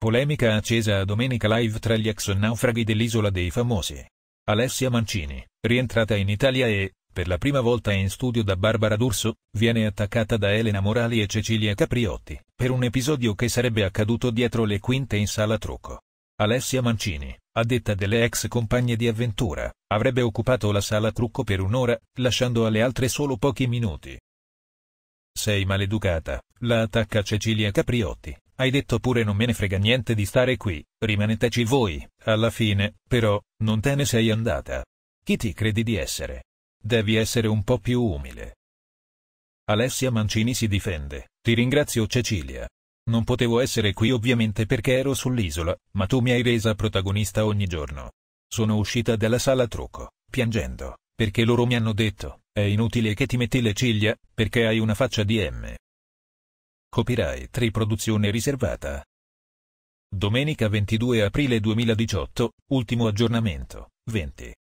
Polemica accesa a domenica live tra gli ex naufraghi dell'Isola dei Famosi. Alessia Mancini, rientrata in Italia e, per la prima volta in studio da Barbara D'Urso, viene attaccata da Elena Morali e Cecilia Capriotti, per un episodio che sarebbe accaduto dietro le quinte in sala trucco. Alessia Mancini, a detta delle ex compagne di avventura, avrebbe occupato la sala trucco per un'ora, lasciando alle altre solo pochi minuti. Sei maleducata, la attacca Cecilia Capriotti, hai detto pure non me ne frega niente di stare qui, rimaneteci voi, alla fine, però, non te ne sei andata. Chi ti credi di essere? Devi essere un po' più umile. Alessia Mancini si difende, ti ringrazio Cecilia. Non potevo essere qui ovviamente perché ero sull'isola, ma tu mi hai resa protagonista ogni giorno. Sono uscita dalla sala trucco, piangendo, perché loro mi hanno detto, è inutile che ti metti le ciglia, perché hai una faccia di M. Copyright riproduzione riservata. Domenica 22 aprile 2018, ultimo aggiornamento, 20.